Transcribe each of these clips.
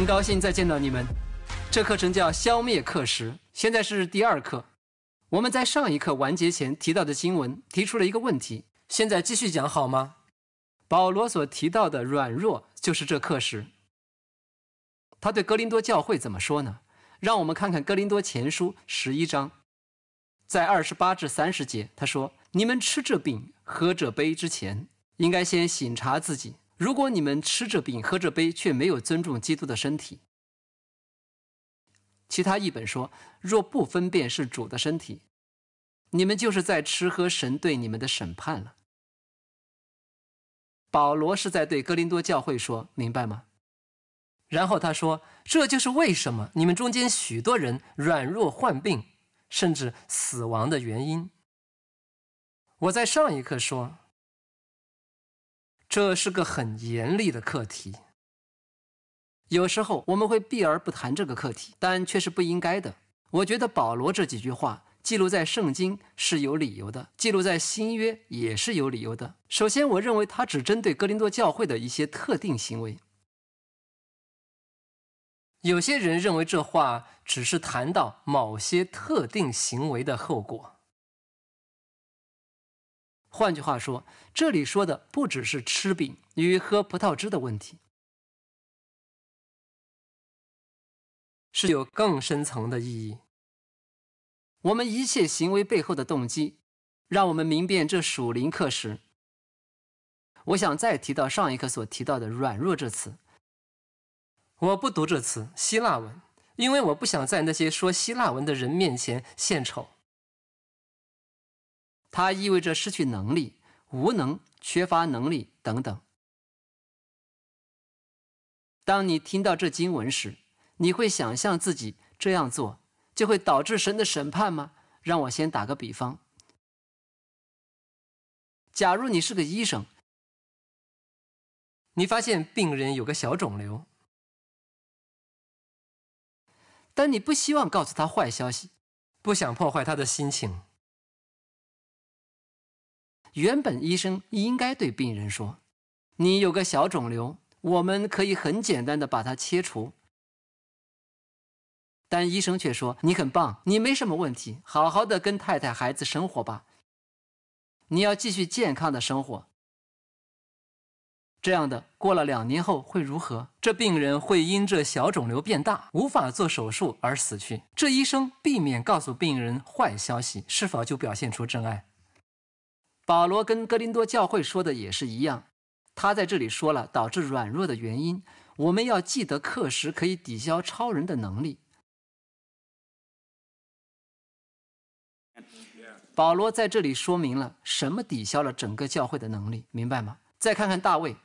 很高兴再见到你们。这课程叫消灭课时，现在是第二课。我们在上一课完结前提到的经文提出了一个问题，现在继续讲好吗？保罗所提到的软弱就是这课时。他对格林多教会怎么说呢？让我们看看格林多前书十一章，在二十八至三十节，他说：“你们吃这饼、喝这杯之前，应该先醒察自己。”如果你们吃着饼喝着杯，却没有尊重基督的身体，其他译本说：“若不分辨是主的身体，你们就是在吃喝神对你们的审判了。”保罗是在对哥林多教会说明白吗？然后他说：“这就是为什么你们中间许多人软弱患病，甚至死亡的原因。”我在上一课说。这是个很严厉的课题。有时候我们会避而不谈这个课题，但却是不应该的。我觉得保罗这几句话记录在圣经是有理由的，记录在新约也是有理由的。首先，我认为他只针对哥林多教会的一些特定行为。有些人认为这话只是谈到某些特定行为的后果。换句话说，这里说的不只是吃饼与喝葡萄汁的问题，是有更深层的意义。我们一切行为背后的动机，让我们明辨这属灵课时。我想再提到上一课所提到的“软弱”这词。我不读这词，希腊文，因为我不想在那些说希腊文的人面前献丑。它意味着失去能力、无能、缺乏能力等等。当你听到这经文时，你会想象自己这样做就会导致神的审判吗？让我先打个比方：假如你是个医生，你发现病人有个小肿瘤，但你不希望告诉他坏消息，不想破坏他的心情。原本医生应该对病人说：“你有个小肿瘤，我们可以很简单的把它切除。”但医生却说：“你很棒，你没什么问题，好好的跟太太、孩子生活吧。你要继续健康的生活。”这样的过了两年后会如何？这病人会因这小肿瘤变大，无法做手术而死去。这医生避免告诉病人坏消息，是否就表现出真爱？保罗跟哥林多教会说的也是一样，他在这里说了导致软弱的原因。我们要记得，课时可以抵消超人的能力。保罗在这里说明了什么抵消了整个教会的能力，明白吗？再看看大卫。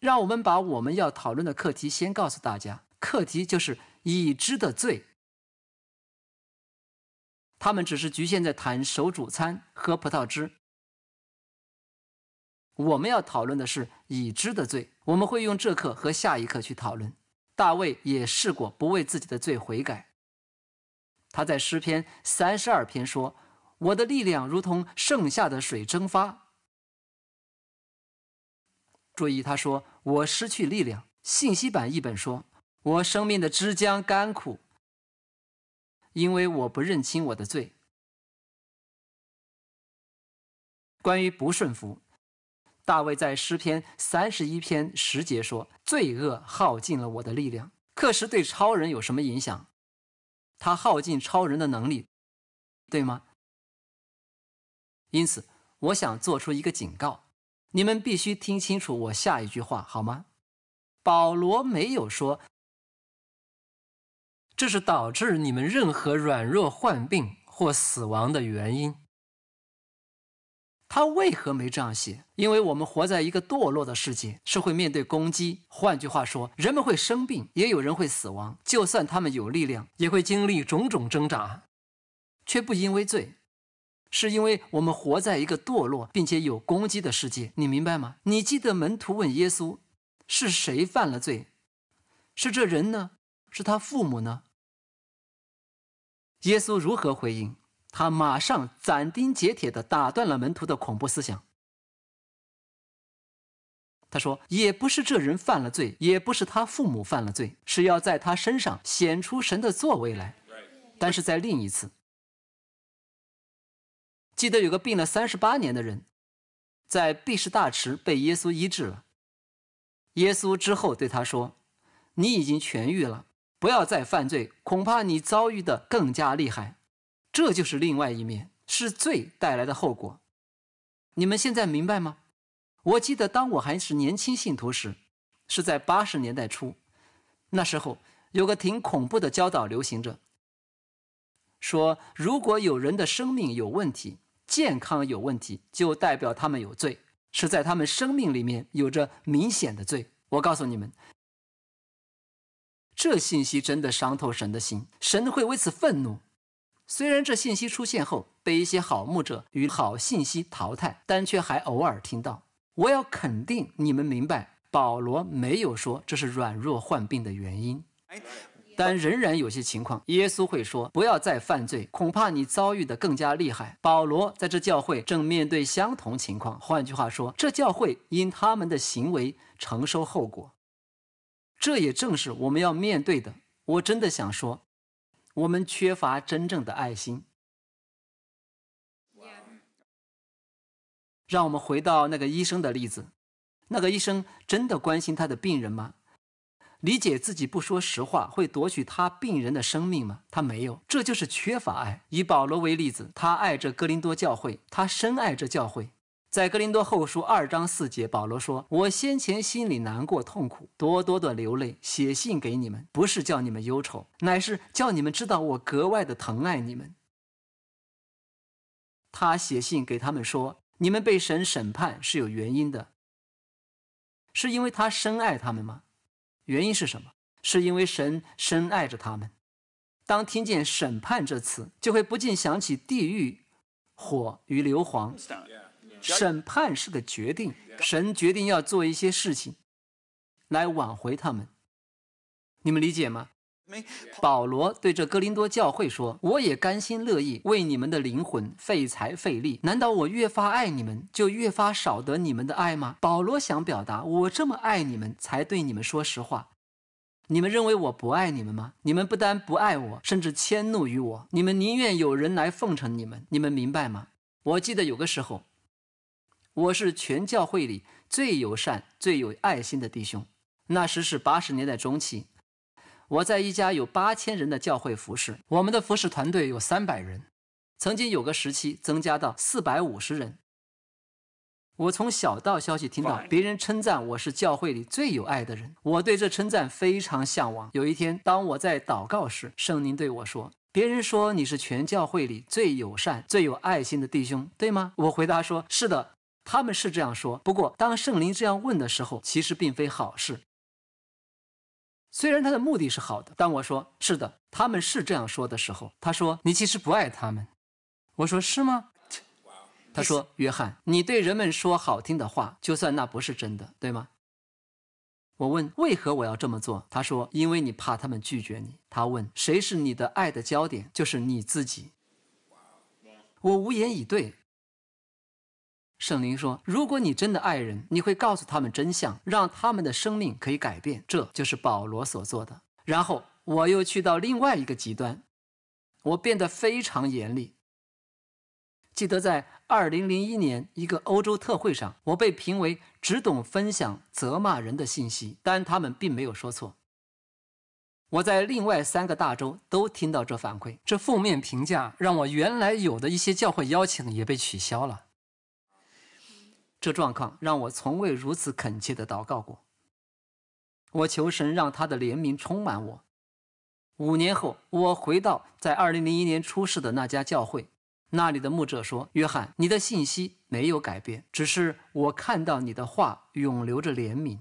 让我们把我们要讨论的课题先告诉大家，课题就是已知的罪。他们只是局限在谈手煮餐、喝葡萄汁。我们要讨论的是已知的罪，我们会用这课和下一课去讨论。大卫也试过不为自己的罪悔改。他在诗篇三十二篇说：“我的力量如同盛夏的水蒸发。”注意，他说我失去力量。信息版一本说：“我生命的汁江干枯。”因为我不认清我的罪。关于不顺服，大卫在诗篇三十一篇十节说：“罪恶耗尽了我的力量。”课时对超人有什么影响？他耗尽超人的能力，对吗？因此，我想做出一个警告：你们必须听清楚我下一句话，好吗？保罗没有说。这是导致你们任何软弱、患病或死亡的原因。他为何没这样写？因为我们活在一个堕落的世界，是会面对攻击。换句话说，人们会生病，也有人会死亡。就算他们有力量，也会经历种种挣扎，却不因为罪，是因为我们活在一个堕落并且有攻击的世界。你明白吗？你记得门徒问耶稣：“是谁犯了罪？是这人呢？是他父母呢？”耶稣如何回应？他马上斩钉截铁地打断了门徒的恐怖思想。他说：“也不是这人犯了罪，也不是他父母犯了罪，是要在他身上显出神的作为来。”但是在另一次，记得有个病了三十八年的人，在毕士大池被耶稣医治了。耶稣之后对他说：“你已经痊愈了。”不要再犯罪，恐怕你遭遇的更加厉害。这就是另外一面，是罪带来的后果。你们现在明白吗？我记得当我还是年轻信徒时，是在八十年代初，那时候有个挺恐怖的教导流行着，说如果有人的生命有问题、健康有问题，就代表他们有罪，是在他们生命里面有着明显的罪。我告诉你们。这信息真的伤透神的心，神会为此愤怒。虽然这信息出现后被一些好牧者与好信息淘汰，但却还偶尔听到。我要肯定你们明白，保罗没有说这是软弱患病的原因，但仍然有些情况，耶稣会说不要再犯罪，恐怕你遭遇的更加厉害。保罗在这教会正面对相同情况，换句话说，这教会因他们的行为承受后果。这也正是我们要面对的。我真的想说，我们缺乏真正的爱心。让我们回到那个医生的例子，那个医生真的关心他的病人吗？理解自己不说实话会夺取他病人的生命吗？他没有，这就是缺乏爱。以保罗为例子，他爱着哥林多教会，他深爱着教会。在格林多后书二章四节，保罗说：“我先前心里难过、痛苦，多多的流泪，写信给你们，不是叫你们忧愁，乃是叫你们知道我格外的疼爱你们。”他写信给他们说：“你们被神审判是有原因的，是因为他深爱他们吗？原因是什么？是因为神深爱着他们。当听见‘审判’这词，就会不禁想起地狱火与硫磺。”审判式的决定，神决定要做一些事情，来挽回他们。你们理解吗？保罗对这哥林多教会说：“我也甘心乐意为你们的灵魂费财费力。难道我越发爱你们，就越发少得你们的爱吗？”保罗想表达：我这么爱你们，才对你们说实话。你们认为我不爱你们吗？你们不但不爱我，甚至迁怒于我。你们宁愿有人来奉承你们。你们明白吗？我记得有个时候。我是全教会里最友善、最有爱心的弟兄。那时是八十年代中期，我在一家有八千人的教会服侍。我们的服侍团队有三百人，曾经有个时期增加到四百五十人。我从小道消息听到别人称赞我是教会里最有爱的人，我对这称赞非常向往。有一天，当我在祷告时，圣灵对我说：“别人说你是全教会里最友善、最有爱心的弟兄，对吗？”我回答说：“是的。”他们是这样说。不过，当圣灵这样问的时候，其实并非好事。虽然他的目的是好的，当我说是的，他们是这样说的时候，他说：“你其实不爱他们。”我说：“是吗？”他说：“约翰，你对人们说好听的话，就算那不是真的，对吗？”我问：“为何我要这么做？”他说：“因为你怕他们拒绝你。”他问：“谁是你的爱的焦点？就是你自己。”我无言以对。圣灵说：“如果你真的爱人，你会告诉他们真相，让他们的生命可以改变。这就是保罗所做的。然后我又去到另外一个极端，我变得非常严厉。记得在2001年一个欧洲特会上，我被评为只懂分享责骂人的信息，但他们并没有说错。我在另外三个大洲都听到这反馈，这负面评价让我原来有的一些教会邀请也被取消了。”这状况让我从未如此恳切地祷告过。我求神让他的怜悯充满我。五年后，我回到在2001年出世的那家教会，那里的牧者说：“约翰，你的信息没有改变，只是我看到你的画永留着怜悯。”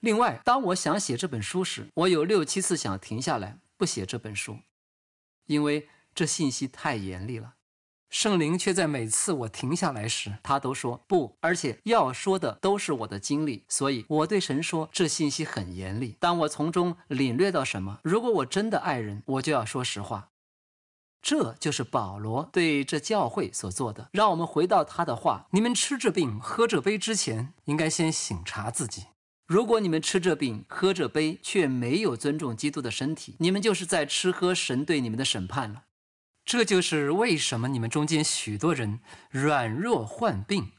另外，当我想写这本书时，我有六七次想停下来不写这本书，因为这信息太严厉了。圣灵却在每次我停下来时，他都说不，而且要说的都是我的经历。所以我对神说，这信息很严厉。当我从中领略到什么，如果我真的爱人，我就要说实话。这就是保罗对这教会所做的。让我们回到他的话：你们吃这饼、喝这杯之前，应该先醒察自己。如果你们吃这饼、喝这杯，却没有尊重基督的身体，你们就是在吃喝神对你们的审判了。这就是为什么你们中间许多人软弱患病，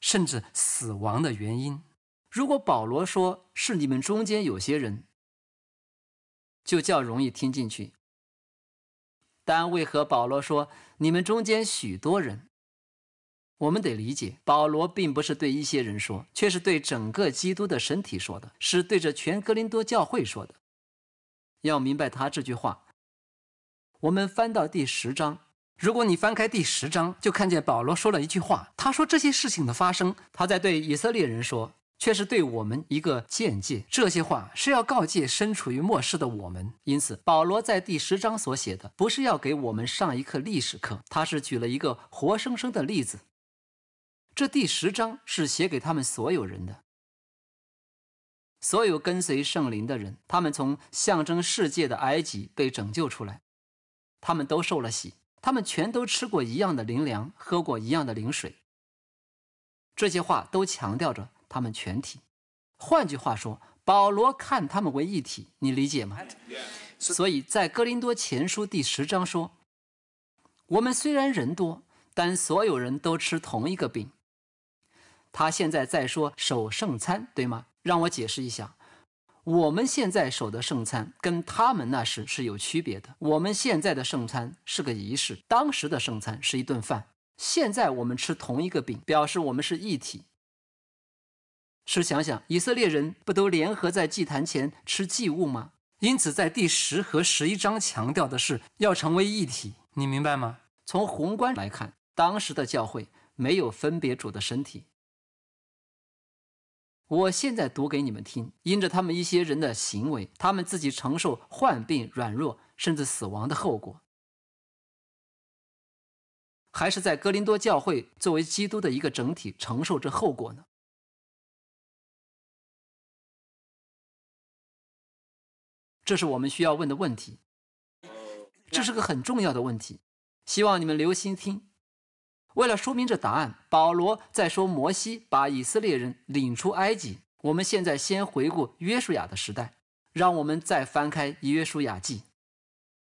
甚至死亡的原因。如果保罗说是你们中间有些人，就较容易听进去。但为何保罗说你们中间许多人？我们得理解，保罗并不是对一些人说，却是对整个基督的身体说的，是对着全格林多教会说的。要明白他这句话。我们翻到第十章，如果你翻开第十章，就看见保罗说了一句话。他说这些事情的发生，他在对以色列人说，却是对我们一个见解。这些话是要告诫身处于末世的我们。因此，保罗在第十章所写的，不是要给我们上一课历史课，他是举了一个活生生的例子。这第十章是写给他们所有人的，所有跟随圣灵的人，他们从象征世界的埃及被拯救出来。他们都受了洗，他们全都吃过一样的灵粮，喝过一样的灵水。这些话都强调着他们全体。换句话说，保罗看他们为一体，你理解吗？所以在哥林多前书第十章说：“我们虽然人多，但所有人都吃同一个饼。”他现在在说守圣餐，对吗？让我解释一下。我们现在守的圣餐跟他们那时是有区别的。我们现在的圣餐是个仪式，当时的圣餐是一顿饭。现在我们吃同一个饼，表示我们是一体。试想想，以色列人不都联合在祭坛前吃祭物吗？因此，在第十和十一章强调的是要成为一体，你明白吗？从宏观来看，当时的教会没有分别主的身体。我现在读给你们听，因着他们一些人的行为，他们自己承受患病、软弱，甚至死亡的后果，还是在哥林多教会作为基督的一个整体承受这后果呢？这是我们需要问的问题，这是个很重要的问题，希望你们留心听。为了说明这答案，保罗在说摩西把以色列人领出埃及。我们现在先回顾约书亚的时代，让我们再翻开《约书亚记》。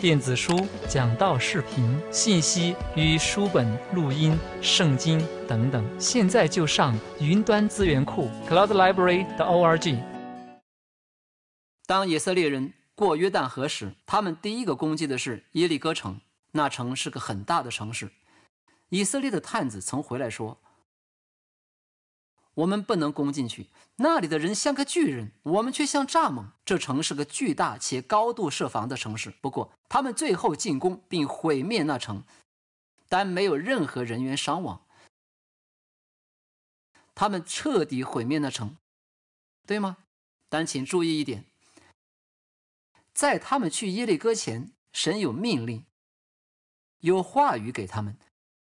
电子书、讲道视频、信息与书本、录音、圣经等等，现在就上云端资源库 （cloudlibrary.org）。当以色列人过约旦河时，他们第一个攻击的是耶利哥城。那城是个很大的城市。以色列的探子曾回来说。我们不能攻进去，那里的人像个巨人，我们却像蚱蜢。这城是个巨大且高度设防的城市。不过，他们最后进攻并毁灭那城，但没有任何人员伤亡。他们彻底毁灭那城，对吗？但请注意一点，在他们去耶利哥前，神有命令，有话语给他们。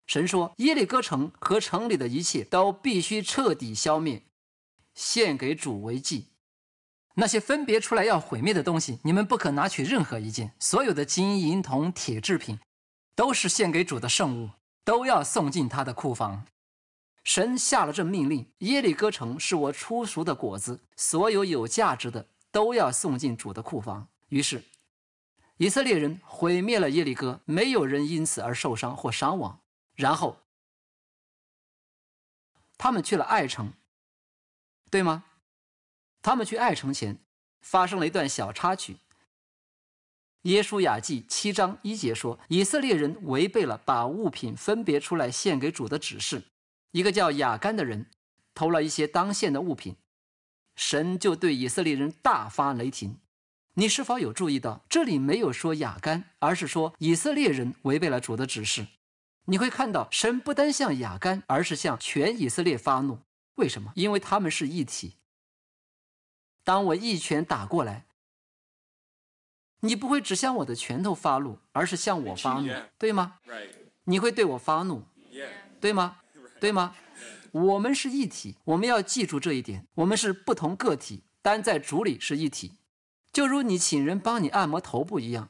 神说：“耶利哥城和城里的一切都必须彻底消灭，献给主为祭。那些分别出来要毁灭的东西，你们不可拿取任何一件。所有的金银铜铁制品，都是献给主的圣物，都要送进他的库房。”神下了这命令。耶利哥城是我出熟的果子，所有有价值的都要送进主的库房。于是，以色列人毁灭了耶利哥，没有人因此而受伤或伤亡。然后，他们去了爱城，对吗？他们去爱城前，发生了一段小插曲。耶稣雅记七章一节说，以色列人违背了把物品分别出来献给主的指示。一个叫雅干的人偷了一些当献的物品，神就对以色列人大发雷霆。你是否有注意到，这里没有说雅干，而是说以色列人违背了主的指示。你会看到，神不单向亚干，而是向全以色列发怒。为什么？因为他们是一体。当我一拳打过来，你不会只向我的拳头发怒，而是向我发怒，对吗？你会对我发怒，对吗？对吗？我们是一体，我们要记住这一点。我们是不同个体，但在主里是一体，就如你请人帮你按摩头部一样。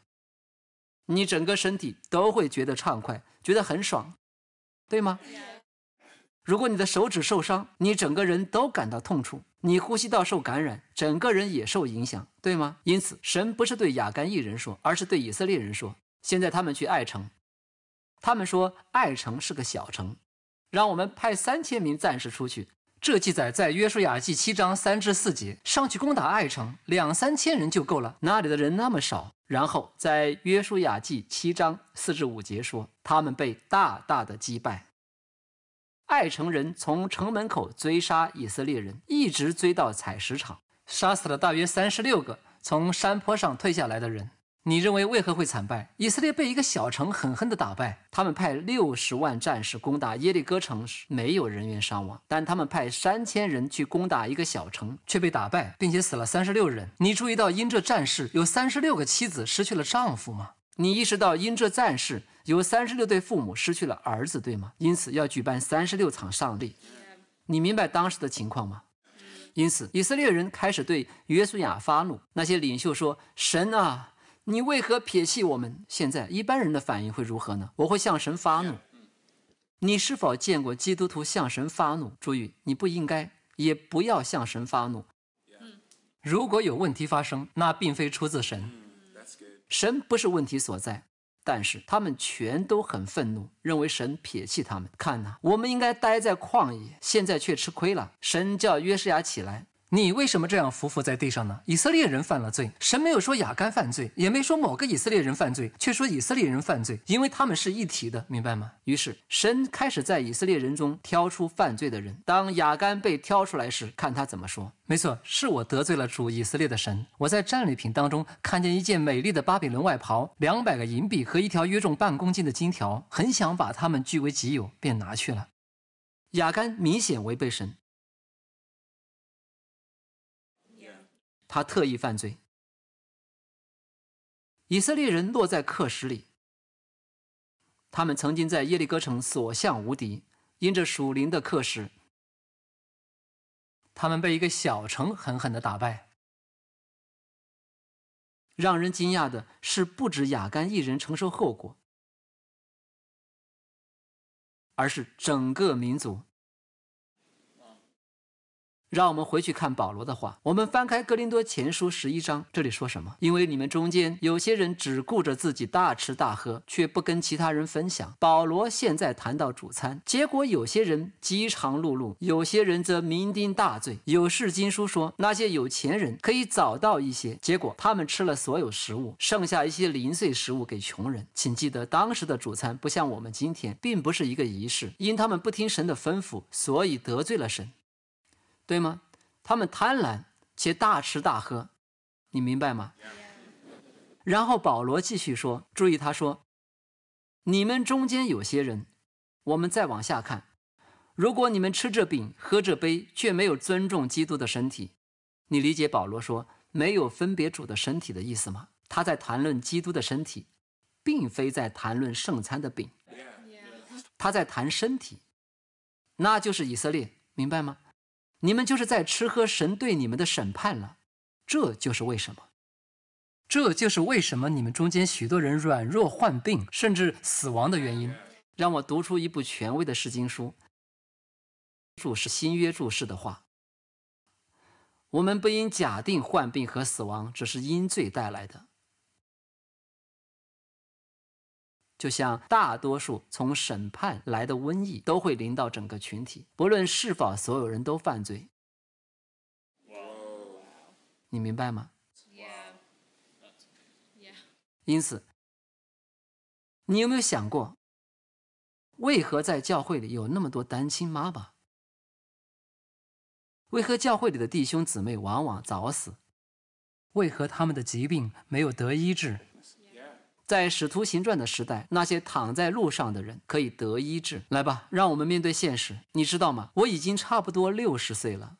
你整个身体都会觉得畅快，觉得很爽，对吗？如果你的手指受伤，你整个人都感到痛楚；你呼吸道受感染，整个人也受影响，对吗？因此，神不是对雅干一人说，而是对以色列人说。现在他们去爱城，他们说爱城是个小城，让我们派三千名战士出去。这记载在约书亚记七章三至四节，上去攻打艾城，两三千人就够了，那里的人那么少。然后在约书亚记七章四至五节说，他们被大大的击败。艾城人从城门口追杀以色列人，一直追到采石场，杀死了大约三十六个从山坡上退下来的人。你认为为何会惨败？以色列被一个小城狠狠地打败。他们派六十万战士攻打耶利哥城，没有人员伤亡；但他们派三千人去攻打一个小城，却被打败，并且死了三十六人。你注意到因这战事有三十六个妻子失去了丈夫吗？你意识到因这战事有三十六对父母失去了儿子，对吗？因此要举办三十六场上帝。你明白当时的情况吗？因此，以色列人开始对约书亚发怒。那些领袖说：“神啊！”你为何撇弃我们？现在一般人的反应会如何呢？我会向神发怒。你是否见过基督徒向神发怒？注意，你不应该，也不要向神发怒。如果有问题发生，那并非出自神，神不是问题所在。但是他们全都很愤怒，认为神撇弃他们。看呐，我们应该待在旷野，现在却吃亏了。神叫约书亚起来。你为什么这样匍匐在地上呢？以色列人犯了罪，神没有说雅干犯罪，也没说某个以色列人犯罪，却说以色列人犯罪，因为他们是一体的，明白吗？于是神开始在以色列人中挑出犯罪的人。当雅干被挑出来时，看他怎么说。没错，是我得罪了主以色列的神。我在战利品当中看见一件美丽的巴比伦外袍、两百个银币和一条约重半公斤的金条，很想把它们据为己有，便拿去了。雅干明显违背神。他特意犯罪。以色列人落在克什里。他们曾经在耶利哥城所向无敌，因着属灵的克什，他们被一个小城狠狠的打败。让人惊讶的是，不止雅干一人承受后果，而是整个民族。让我们回去看保罗的话。我们翻开哥林多前书十一章，这里说什么？因为你们中间有些人只顾着自己大吃大喝，却不跟其他人分享。保罗现在谈到主餐，结果有些人饥肠辘辘，有些人则酩酊大醉。有事经书说，那些有钱人可以早到一些，结果他们吃了所有食物，剩下一些零碎食物给穷人。请记得，当时的主餐不像我们今天，并不是一个仪式。因他们不听神的吩咐，所以得罪了神。对吗？他们贪婪且大吃大喝，你明白吗？然后保罗继续说：“注意，他说你们中间有些人，我们再往下看。如果你们吃这饼喝这杯，却没有尊重基督的身体，你理解保罗说没有分别主的身体的意思吗？他在谈论基督的身体，并非在谈论圣餐的饼。他在谈身体，那就是以色列，明白吗？”你们就是在吃喝神对你们的审判了，这就是为什么，这就是为什么你们中间许多人软弱患病甚至死亡的原因。让我读出一部权威的释经书注释新约注释的话：我们不应假定患病和死亡只是因罪带来的。就像大多数从审判来的瘟疫都会临到整个群体，不论是否所有人都犯罪。你明白吗？因此，你有没有想过，为何在教会里有那么多单亲妈妈？为何教会里的弟兄姊妹往往早死？为何他们的疾病没有得医治？在《使徒行传》的时代，那些躺在路上的人可以得医治。来吧，让我们面对现实。你知道吗？我已经差不多六十岁了。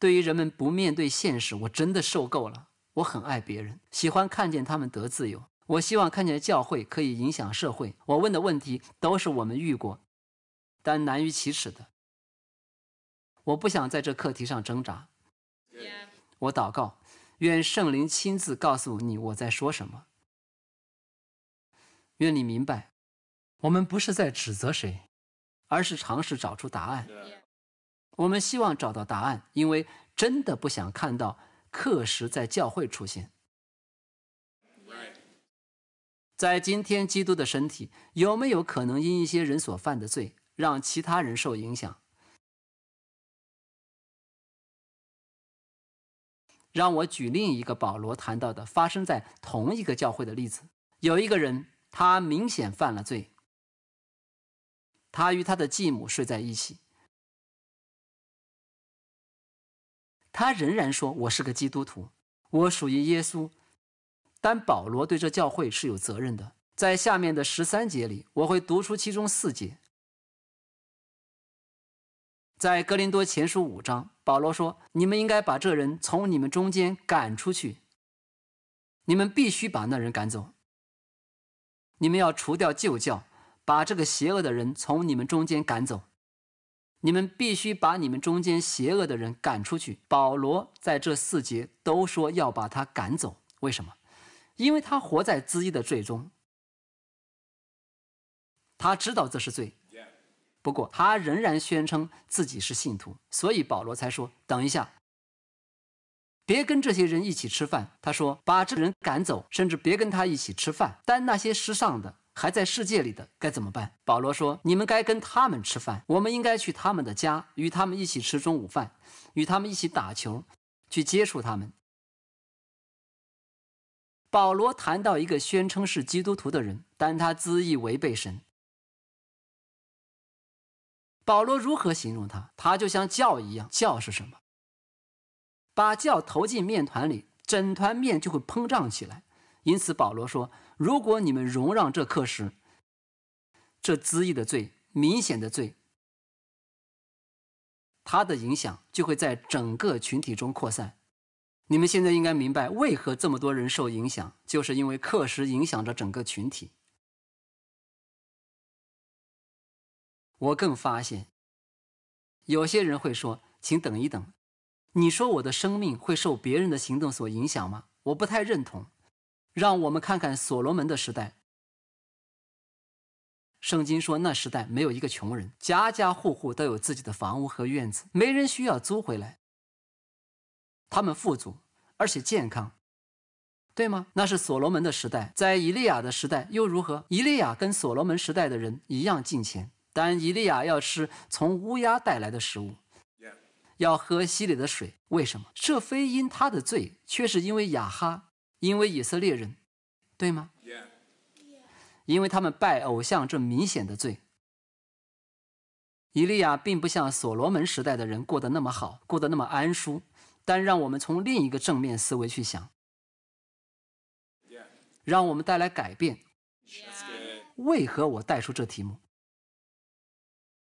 对于人们不面对现实，我真的受够了。我很爱别人，喜欢看见他们得自由。我希望看见教会可以影响社会。我问的问题都是我们遇过，但难于启齿的。我不想在这课题上挣扎。我祷告。愿圣灵亲自告诉你我在说什么。愿你明白，我们不是在指责谁，而是尝试找出答案。我们希望找到答案，因为真的不想看到课时在教会出现。在今天，基督的身体有没有可能因一些人所犯的罪，让其他人受影响？让我举另一个保罗谈到的发生在同一个教会的例子。有一个人，他明显犯了罪。他与他的继母睡在一起。他仍然说：“我是个基督徒，我属于耶稣。”但保罗对这教会是有责任的。在下面的十三节里，我会读出其中四节。在格林多前书五章，保罗说：“你们应该把这人从你们中间赶出去。你们必须把那人赶走。你们要除掉旧教，把这个邪恶的人从你们中间赶走。你们必须把你们中间邪恶的人赶出去。”保罗在这四节都说要把他赶走。为什么？因为他活在自己的罪中。他知道这是罪。不过，他仍然宣称自己是信徒，所以保罗才说：“等一下，别跟这些人一起吃饭。”他说：“把这人赶走，甚至别跟他一起吃饭。但那些时尚的、还在世界里的该怎么办？”保罗说：“你们该跟他们吃饭，我们应该去他们的家，与他们一起吃中午饭，与他们一起打球，去接触他们。”保罗谈到一个宣称是基督徒的人，但他恣意违背神。保罗如何形容他？他就像酵一样。酵是什么？把酵投进面团里，整团面就会膨胀起来。因此，保罗说：“如果你们容让这刻时，这恣意的罪、明显的罪，它的影响就会在整个群体中扩散。你们现在应该明白，为何这么多人受影响，就是因为刻时影响着整个群体。”我更发现，有些人会说：“请等一等，你说我的生命会受别人的行动所影响吗？”我不太认同。让我们看看所罗门的时代。圣经说，那时代没有一个穷人，家家户户都有自己的房屋和院子，没人需要租回来。他们富足而且健康，对吗？那是所罗门的时代。在以利亚的时代又如何？以利亚跟所罗门时代的人一样敬虔。但以利亚要吃从乌鸦带来的食物，要喝溪里的水。为什么？这非因他的罪，却是因为雅哈，因为以色列人，对吗？因为他们拜偶像这明显的罪。以利亚并不像所罗门时代的人过得那么好，过得那么安舒。但让我们从另一个正面思维去想，让我们带来改变。为何我带出这题目？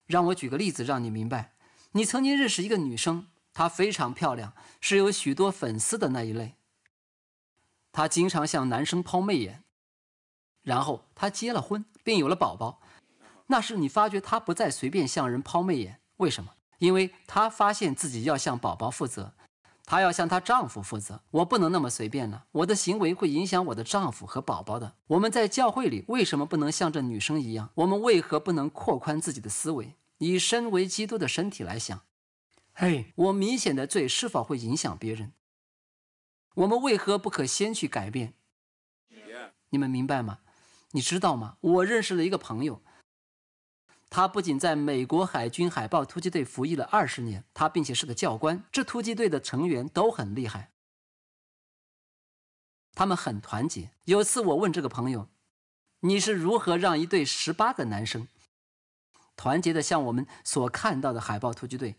让我举个例子，让你明白。你曾经认识一个女生，她非常漂亮，是有许多粉丝的那一类。她经常向男生抛媚眼，然后她结了婚，并有了宝宝。那时你发觉她不再随便向人抛媚眼，为什么？因为她发现自己要向宝宝负责。她要向她丈夫负责，我不能那么随便了。我的行为会影响我的丈夫和宝宝的。我们在教会里为什么不能像这女生一样？我们为何不能扩宽自己的思维？以身为基督的身体来想，嘿，我明显的罪是否会影响别人？我们为何不可先去改变？你们明白吗？你知道吗？我认识了一个朋友。他不仅在美国海军海豹突击队服役了二十年，他并且是个教官。这突击队的成员都很厉害，他们很团结。有次我问这个朋友：“你是如何让一队十八个男生团结的，像我们所看到的海豹突击队？”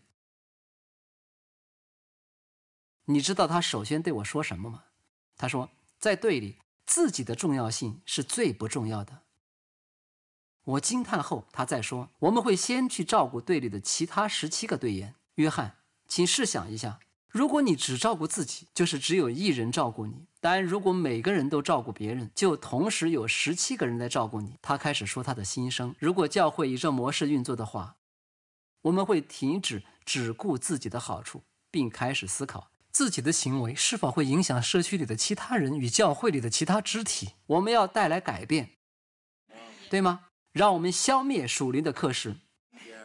你知道他首先对我说什么吗？他说：“在队里，自己的重要性是最不重要的。”我惊叹后，他再说：“我们会先去照顾队里的其他十七个队员。”约翰，请试想一下，如果你只照顾自己，就是只有一人照顾你；但如果每个人都照顾别人，就同时有十七个人来照顾你。他开始说他的心声：“如果教会以这模式运作的话，我们会停止只顾自己的好处，并开始思考自己的行为是否会影响社区里的其他人与教会里的其他肢体。我们要带来改变，对吗？”让我们消灭属灵的克氏。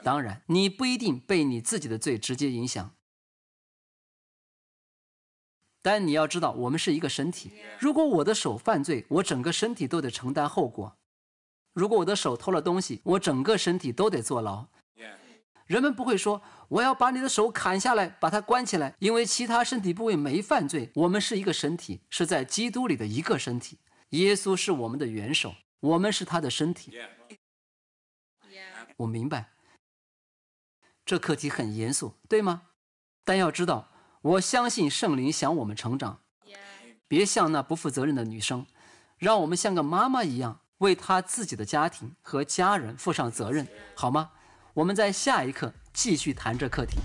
当然，你不一定被你自己的罪直接影响，但你要知道，我们是一个身体。如果我的手犯罪，我整个身体都得承担后果；如果我的手偷了东西，我整个身体都得坐牢。人们不会说：“我要把你的手砍下来，把它关起来”，因为其他身体部位没犯罪。我们是一个身体，是在基督里的一个身体。耶稣是我们的元首。我们是他的身体，我明白。这课题很严肃，对吗？但要知道，我相信圣灵想我们成长，别像那不负责任的女生，让我们像个妈妈一样，为她自己的家庭和家人负上责任，好吗？我们在下一课继续谈这课题。